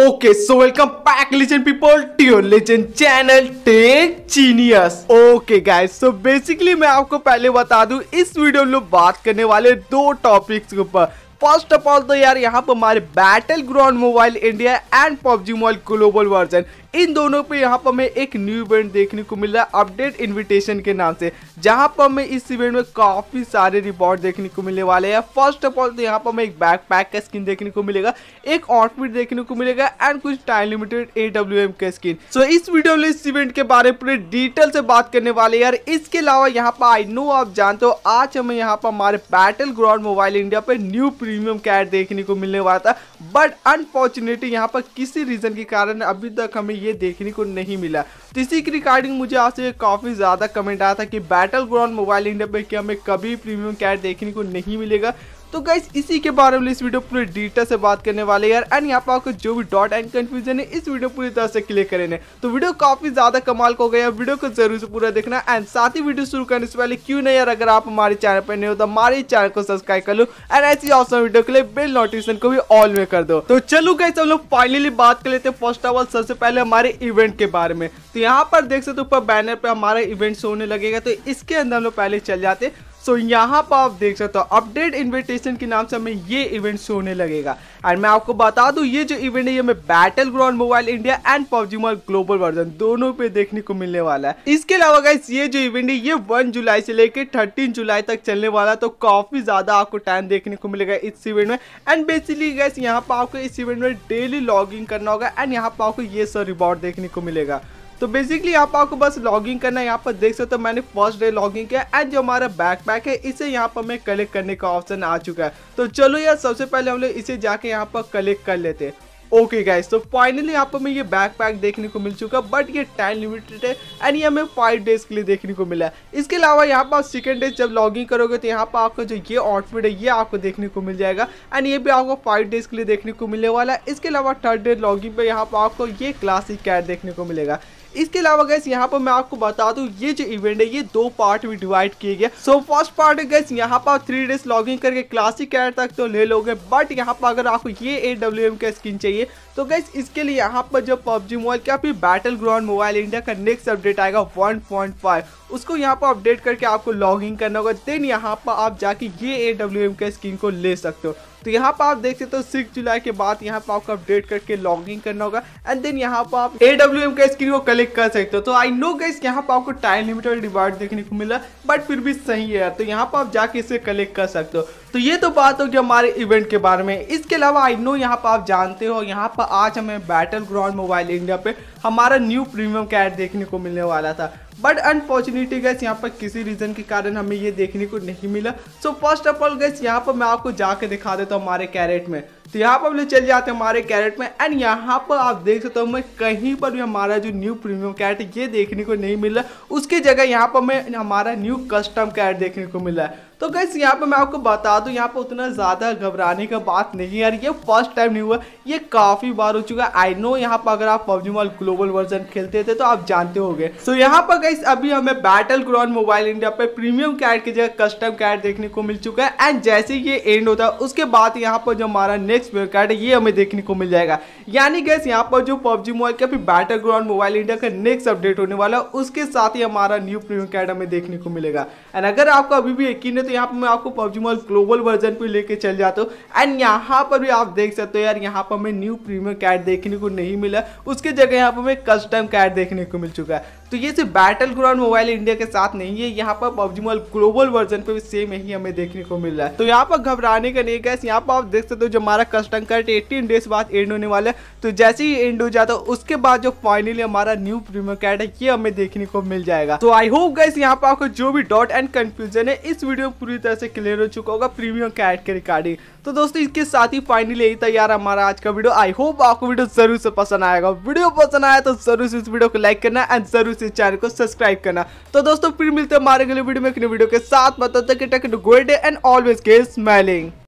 okay so welcome back legend people to your legend channel tech genius okay guys so basically मैं आपको पहले बता दूं इस वीडियो में बात करने वाले दो टॉपिक्स के ऊपर फर्स्ट ऑफ ऑल तो यार यहाँ पर हमारे battle ground mobile India and PUBG mobile global version इन दोनों पे यहाँ पर हमें एक न्यू इवेंट देखने को मिल रहा है अपडेट इन्विटेशन के नाम से जहाँ पर हमें इस इवेंट में काफ़ी सारे रिवॉर्ड देखने को मिलने वाले हैं फर्स्ट ऑफ ऑल तो यहाँ पर हमें एक बैक पैक का स्किन देखने को मिलेगा एक आउटफिट देखने को मिलेगा एंड कुछ time limited A W M का स्किन सो इस वीडियो में इस इवेंट के बारे में पूरे डिटेल से बात करने वाले यार इसके अलावा यहाँ पर आई नो आप जानते हो आज हमें यहाँ पर हमारे बैटल ग्राउंड मोबाइल इंडिया पर न्यू प्रीमियम कैट देखने को मिलने वाला था बट अनफॉर्चुनेटली यहाँ पर किसी रीजन के कारण अभी तक हमें ये देखने को नहीं मिला तो इसी के रिकॉर्डिंग मुझे आपसे काफ़ी ज़्यादा कमेंट आया था कि बैटल ग्राउंड मोबाइल इंडिया पर क्या हमें कभी प्रीमियम कैट देखने को नहीं मिलेगा तो गाइस इसी के बारे में इस वीडियो पूरे डिटेल से बात करने वाले यार एंड यहाँ पर आपको जो भी डॉट एंड कंफ्यूजन है इस वीडियो पूरी तरह से क्लियर करेंगे तो वीडियो काफी ज्यादा कमाल को गया वीडियो को जरूर से पूरा देखना एंड साथ ही वीडियो शुरू करने से पहले क्यों नहीं यार अगर आप हमारे चैनल पर नहीं हो तो हमारे चैनल को सब्सक्राइब कर लो एंड ऐसी ऑसम वीडियो के लिए बिल नोटिफिकेशन को भी ऑल में कर दो तो चलो गाइस हम लोग फाइनली बात कर लेते हैं फर्स्ट ऑफ ऑल सबसे पहले हमारे इवेंट के बारे में तो यहाँ पर देख सकते ऊपर बैनर पर हमारा इवेंट्स होने लगेगा तो इसके अंदर हम लोग पहले चल जाते हैं सो so, यहाँ पर आप देख सकते हो अपडेट इन्विटेशन के नाम से हमें ये इवेंट शो होने लगेगा एंड मैं आपको बता दूँ ये जो इवेंट है ये हमें battle ground mobile India and PUBG mobile global version दोनों पे देखने को मिलने वाला है इसके अलावा गाइस ये जो इवेंट है ये वन जुलाई से लेकर थर्टीन जुलाई तक चलने वाला है तो काफी ज्यादा आपको टाइम देखने को मिलेगा इस इवेंट में एंड बेसिकली गैस यहाँ पर आपको इस इवेंट में डेली लॉग करना होगा एंड यहाँ पर आपको ये सर रिवॉर्ड देखने को मिलेगा तो बेसिकली आप आपको बस लॉगिंग करना है यहाँ पर देख सकते हो मैंने फर्स्ट डे लॉगिंग किया एंड जो हमारा बैकपैक है इसे यहाँ पर हमें कलेक्ट करने का ऑप्शन आ चुका है तो चलो यार सबसे पहले हम लोग इसे जाके यहाँ पर कलेक्ट कर लेते हैं ओके गाइस तो फाइनली यहाँ पर हमें ये बैकपैक देखने को मिल चुका बट ये टाइम लिमिटेड है एंड ये हमें फाइव डेज के लिए देखने को मिला है इसके अलावा यहाँ पर आप सेकेंड डे जब लॉगिंग करोगे तो यहाँ पर आपको जो ये आउटफिट है ये आपको देखने को मिल जाएगा एंड ये भी आपको फाइव डेज के लिए देखने को मिलने वाला है इसके अलावा थर्ड डे लॉगिंग पर यहाँ पर आपको ये क्लासिक कैट देखने को मिलेगा इसके अलावा गैस यहाँ पर मैं आपको बता दूँ ये जो इवेंट है ये दो पार्ट में डिवाइड किया गया सो फर्स्ट पार्ट गैस यहाँ पर आप थ्री डेज लॉगिंग करके क्लासिक कैर तक तो ले लोगे बट यहाँ पर अगर आपको ये ए डब्ल्यू एम का स्किन चाहिए तो गैस इसके लिए यहाँ पर जो पबजी मोबाइल क्या फिर बैटल ग्राउंड मोबाइल इंडिया का नेक्स्ट अपडेट आएगा फाइव उसको यहाँ पर अपडेट करके आपको लॉगिंग करना होगा देन यहाँ पर आप जाके ये ए डब्ल्यू एम का स्किन को ले सकते हो तो यहाँ पर आप देख सकते हो सिक्स जुलाई के बाद यहाँ पर आपको अपडेट करके लॉग इन करना होगा एंड देन यहाँ पर आप ए का स्क्रीन को कलेक्ट कर सकते हो तो आई नो गैस यहाँ पर आपको टाइम लिमिटेड रिवार्ड देखने को मिला बट फिर भी सही है तो यहाँ पर आप जाके इसे कलेक्ट कर सकते हो तो ये तो बात होगी हमारे इवेंट के बारे में इसके अलावा आई नो यहाँ पर आप जानते हो यहाँ पर आज हमें बैटल ग्राउंड मोबाइल इंडिया पे हमारा न्यू प्रीमियम कैट देखने को मिलने वाला था बट अनफॉर्चुनेटली गैस यहाँ पर किसी रीज़न के कारण हमें ये देखने को नहीं मिला so first of all guys यहाँ पर मैं आपको जाके दिखा देता हूँ हमारे कैरेट में तो यहाँ पर हम लोग चल जाते हैं हमारे कैरेट में एंड यहाँ पर आप देख सकते हो हमें कहीं पर भी हमारा जो न्यू प्रीमियम कैरेट ये देखने को नहीं मिला उसकी जगह यहाँ पर हमें हमारा न्यू कस्टम कैरेट देखने को मिला है तो गैस यहाँ पे मैं आपको बता दूँ यहाँ पे उतना ज़्यादा घबराने का बात नहीं है यार ये फर्स्ट टाइम नहीं हुआ ये काफ़ी बार हो चुका है आई नो यहाँ पर अगर आप पबजी मॉल ग्लोबल वर्जन खेलते थे तो आप जानते हो गए सो so, यहाँ पर गैस अभी हमें बैटल ग्राउंड मोबाइल इंडिया पर प्रीमियम कैड की जगह कस्टम कैड देखने को मिल चुका है एंड जैसे ये एंड होता है उसके बाद यहाँ पर जो हमारा नेक्स्ट वेव कार्ड है ये हमें देखने को मिल जाएगा यानी गैस यहाँ पर जो पबजी मोबाइल का अभी बैटल ग्राउंड मोबाइल इंडिया का नेक्स्ट अपडेट होने वाला है उसके साथ ही हमारा न्यू प्रीमियम कैड हमें देखने को मिलेगा एंड अगर आपको अभी भी यकीन है तो यहाँ पर मैं आपको पबजी मोबाइल ग्लोबल वर्जन पर लेके चल जाता हूँ एंड यहाँ पर भी आप देख सकते हो यार यहाँ पर हमें न्यू प्रीमियम कैट देखने को नहीं मिला उसके जगह यहाँ पर हमें कस्टम कैट देखने को मिल चुका है तो ये सिर्फ बैटल ग्राउंड मोबाइल इंडिया के साथ नहीं है यहाँ पर पबजी मोबाइल ग्लोबल वर्जन पर भी सेम यही हमें देखने को मिल रहा है तो यहाँ पर घबराने का नहीं कैसे यहाँ पर आप देख सकते हो जो हमारा कस्टम कैट एटीन डेज बाद एंड होने वाला है तो जैसे ही एंड हो जाता है उसके बाद जो फाइनली हमारा न्यू प्रीमियम कैट है ये हमें देखने को मिल जाएगा तो आई होप गैस यहाँ पर आपको जो भी डॉट एंड कंफ्यूजन है इस वीडियो पूरी तरह से क्लियर हो चुका होगा प्रीमियम कैट के रिकॉर्डिंग तो दोस्तों इसके साथ ही फाइनल यही था यार हमारा आज का वीडियो आई होप आपको वीडियो जरूर से पसंद आएगा वीडियो पसंद आया तो जरूर से इस वीडियो को लाइक करना एंड जरूर से चैनल को सब्सक्राइब करना तो दोस्तों फिर मिलते हैं हमारे अगले वीडियो में वीडियो के साथ मतलब तक एंड ऑलवेज के स्माइलिंग